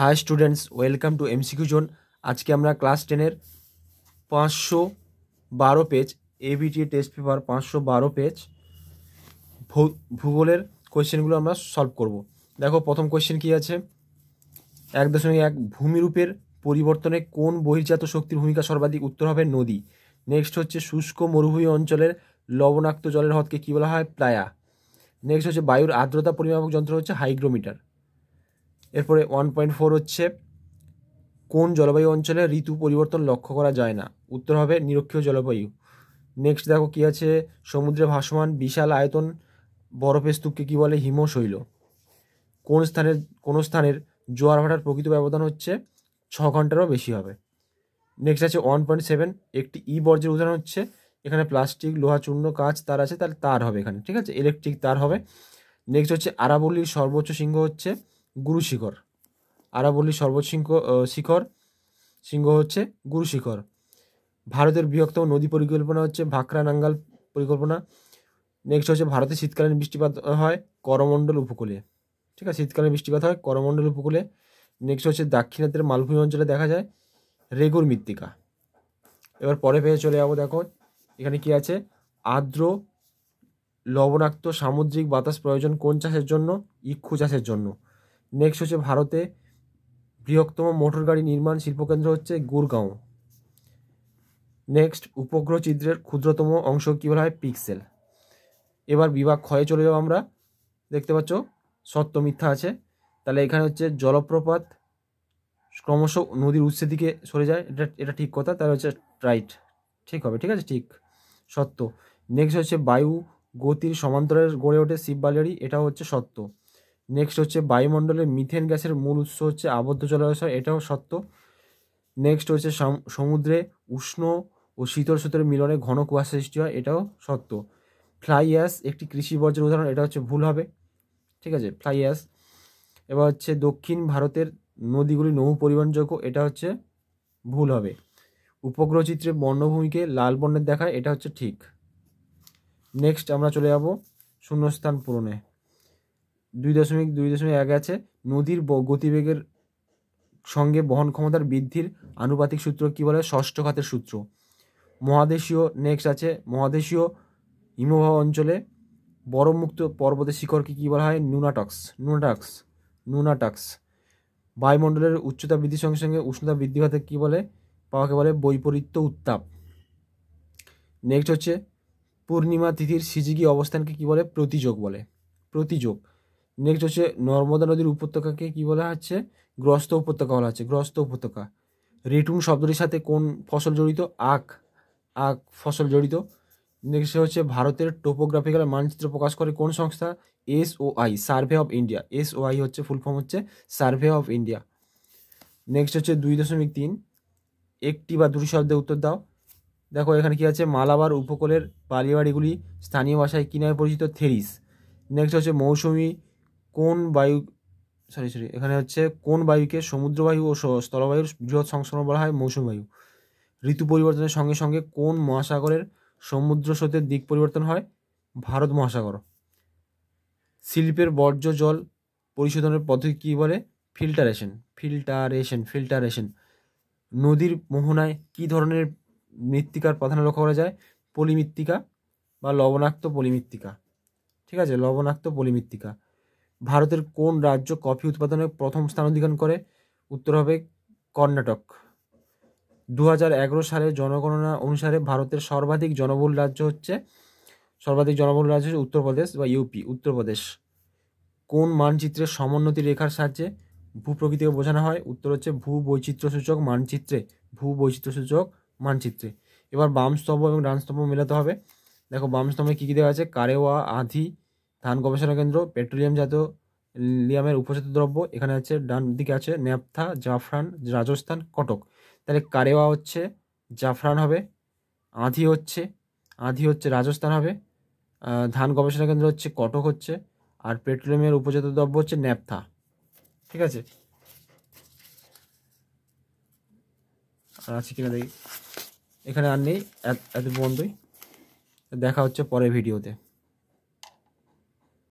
high students welcome to MCQ zone আজকে আমরা class টেনের পাঁচশো বারো পেজ এবিটি টেস্ট পেপার পাঁচশো বারো পেজ ভূগোলের কোয়েশ্চেনগুলো আমরা সলভ করব দেখো প্রথম কোয়েশ্চেন কী আছে এক দশমিক এক ভূমিরূপের পরিবর্তনে কোন বহির্জাত শক্তির ভূমিকা সর্বাধিক উত্তর হবে নদী নেক্সট হচ্ছে শুষ্ক মরুভূমি অঞ্চলের লবণাক্ত জলের হ্রদকে কী বলা হয় প্লায়া নেক্সট হচ্ছে বায়ুর আর্দ্রতা পরিমাপক যন্ত্র হচ্ছে হাইগ্রোমিটার এরপরে ওয়ান পয়েন্ট ফোর হচ্ছে কোন জলবায়ু অঞ্চলে ঋতু পরিবর্তন লক্ষ্য করা যায় না উত্তর হবে নিরক্ষীয় জলবায়ু নেক্সট দেখো কি আছে সমুদ্রে ভাসমান বিশাল আয়তন বরফের স্তূপকে কী বলে হিমশৈল কোন স্থানের কোন স্থানের জোয়ার ভাটার প্রকৃত ব্যবধান হচ্ছে ছ ঘন্টারও বেশি হবে নেক্সট আছে ওয়ান পয়েন্ট সেভেন একটি ই বর্জ্যের উদাহরণ হচ্ছে এখানে প্লাস্টিক লোহা চূর্ণ কাঁচ তার আছে তাহলে তার হবে এখানে ঠিক আছে ইলেকট্রিক তার হবে নেক্সট হচ্ছে আরাবল্লির সর্বোচ্চ সিংহ হচ্ছে গুরু শিখর আরাবল্লী সর্বশৃঙ্গ শিখর সিংহ হচ্ছে গুরু শিখর ভারতের বৃহত্তম নদী পরিকল্পনা হচ্ছে ভাকরা নাঙ্গাল পরিকল্পনা নেক্সট হচ্ছে ভারতে শীতকালীন বৃষ্টিপাত হয় করমণ্ডল উপকূলে ঠিক আছে শীতকালীন বৃষ্টিপাত হয় করমণ্ডল উপকূলে নেক্সট হচ্ছে দাক্ষিণাত্যের মালভূমি অঞ্চলে দেখা যায় রেগুর মৃত্তিকা এবার পরে পেয়ে চলে যাবো দেখো এখানে কি আছে আর্দ্র লবণাক্ত সামুদ্রিক বাতাস প্রয়োজন কোন চাষের জন্য ইক্ষু চাষের জন্য নেক্সট হচ্ছে ভারতে বৃহত্তম মোটর গাড়ি নির্মাণ শিল্পকেন্দ্র হচ্ছে গুরগাঁও নেক্সট উপগ্রহ চিত্রের ক্ষুদ্রতম অংশ কী বলা হয় পিক্সেল এবার বিভাগ ক্ষয়ে চলে যাব আমরা দেখতে পাচ্ছ সত্য মিথ্যা আছে তাহলে এখানে হচ্ছে জলপ্রপাত ক্রমশ নদীর উৎসের দিকে সরে যায় এটা এটা ঠিক কথা তাহলে হচ্ছে রাইট ঠিক হবে ঠিক আছে ঠিক সত্য নেক্সট হচ্ছে বায়ু গতির সমান্তরের গড়ে ওঠে শিব বালিয়ারি এটা হচ্ছে সত্য নেক্সট হচ্ছে বায়ুমণ্ডলে মিথেন গ্যাসের মূল উৎস হচ্ছে আবদ্ধ জলাশয় এটাও সত্য নেক্সট হচ্ছে সমুদ্রে উষ্ণ ও শীতল সুতরের মিলনে ঘন কুয়াশা সৃষ্টি হয় এটাও সত্য ফ্লাই অ্যাস একটি কৃষি বর্জ্যের উদাহরণ এটা হচ্ছে ভুল হবে ঠিক আছে ফ্লাই অ্যাস এবার হচ্ছে দক্ষিণ ভারতের নদীগুলি নৌ পরিবহনযোগ্য এটা হচ্ছে ভুল হবে উপগ্রহ চিত্রে বর্ণভূমিকে লাল বর্ণের দেখায় এটা হচ্ছে ঠিক নেক্সট আমরা চলে যাব শূন্যস্থান পূরণে দুই দশমিক দুই দশমিক এক আছে নদীর গতিবেগের সঙ্গে বহন ক্ষমতার বৃদ্ধির আনুপাতিক সূত্র কী বলে ষষ্ঠ খাতের সূত্র মহাদেশীয় নেক্সট আছে মহাদেশীয় হিমবাহ অঞ্চলে বরফমুক্ত পর্বতের শিখরকে কী বলা হয় নুনাটক্স নুনাটাক্স নুনাটাক্স বায়ুমণ্ডলের উচ্চতা বৃদ্ধির সঙ্গে সঙ্গে উষ্ণতা বৃদ্ধি হতে কী বলে পাওয়াকে বলে বৈপরীত্য উত্তাপ নেক্সট হচ্ছে পূর্ণিমা তিথির সিজিগি অবস্থানকে কী বলে প্রতিযোগ বলে প্রতিযোগ নেক্সট হচ্ছে নর্মদা নদীর উপত্যকাকে কি বলা হচ্ছে গ্রস্ত উপত্যকা বলা হচ্ছে গ্রস্ত উপত্যকা রেটুম শব্দটির সাথে কোন ফসল জড়িত আখ আখ ফসল জড়িত নেক্সট হচ্ছে ভারতের টোপোগ্রাফিক্যাল মানচিত্র প্রকাশ করে কোন সংস্থা S O I survey of India S O I হচ্ছে ফুল ফর্ম হচ্ছে সার্ভে অফ ইন্ডিয়া নেক্সট হচ্ছে দুই দশমিক তিন একটি বা দুটি শব্দে উত্তর দাও দেখো এখানে কি আছে মালাবার উপকূলের বালিবাড়িগুলি স্থানীয় ভাষায় কিনায় নামে পরিচিত থেরিস নেক্সট হচ্ছে মৌসুমি কোন বায়ু সরি সরি এখানে হচ্ছে কোন বায়ুকে সমুদ্রবায়ু ও স্থলবায়ুর বৃহৎ সংস্করণ বলা হয় মৌসুমী বায়ু ঋতু পরিবর্তনের সঙ্গে সঙ্গে কোন মহাসাগরের সমুদ্র স্রোতের দিক পরিবর্তন হয় ভারত মহাসাগর শিল্পের বর্জ্য জল পরিশোধনের পদ্ধতি কী বলে ফিল্টারেশন ফিল্টারেশন ফিল্টারেশন নদীর মোহনায় কি ধরনের মৃত্তিকার প্রাধান্য লক্ষ্য করা যায় পলিমৃত্তিকা বা লবণাক্ত পলিমৃত্তিকা ঠিক আছে লবণাক্ত পলিমৃত্তিকা ভারতের কোন রাজ্য কফি উৎপাদনে প্রথম স্থান অধিকার করে উত্তর হবে কর্ণাটক দু সালের জনগণনা অনুসারে ভারতের সর্বাধিক জনবহুল রাজ্য হচ্ছে সর্বাধিক জনবহুল রাজ্য হচ্ছে উত্তরপ্রদেশ বা ইউপি উত্তরপ্রদেশ কোন মানচিত্রে সমোন্নতি রেখার সাহায্যে ভূপ্রকৃতিকে বোঝানো হয় উত্তর হচ্ছে ভূ বৈচিত্র্যসূচক মানচিত্রে ভূ বৈচিত্র্যসূচক মানচিত্রে এবার বামস্তম্ভ এবং ডানস্তম্ভ মেলাতে হবে দেখো বামস্তম্ভে কী কী দেওয়া আছে কারেওয়া আধি ধান গবেষণা কেন্দ্র পেট্রোলিয়াম জাতীয় লিয়ামের উপজাত দ্রব্য এখানে আছে ডান দিকে আছে ন্যাপথা জাফরান রাজস্থান কটক তাহলে কারেওয়া হচ্ছে জাফরান হবে আঁধি হচ্ছে আঁধি হচ্ছে রাজস্থান হবে ধান গবেষণা কেন্দ্র হচ্ছে কটক হচ্ছে আর পেট্রোলিয়ামের উপজাত দ্রব্য হচ্ছে ন্যাপথা ঠিক আছে আছে কিনা দেখি এখানে আর নেই এত বন্ধুই দেখা হচ্ছে পরের ভিডিওতে